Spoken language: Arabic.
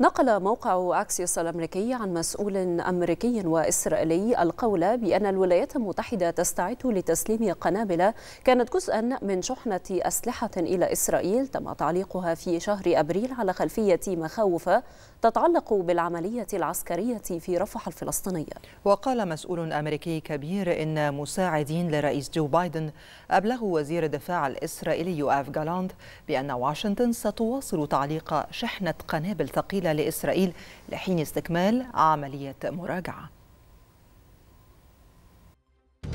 نقل موقع أكسيوس الأمريكي عن مسؤول أمريكي وإسرائيلي القول بأن الولايات المتحدة تستعد لتسليم قنابل كانت جزءا من شحنة أسلحة إلى إسرائيل تم تعليقها في شهر أبريل على خلفية مخاوف تتعلق بالعملية العسكرية في رفح الفلسطينية وقال مسؤول أمريكي كبير إن مساعدين لرئيس جو بايدن أبلغوا وزير الدفاع الإسرائيلي آف جالاند بأن واشنطن ستواصل تعليق شحنة قنابل ثقيلة العاجلة لإسرائيل لحين استكمال عملية مراجعة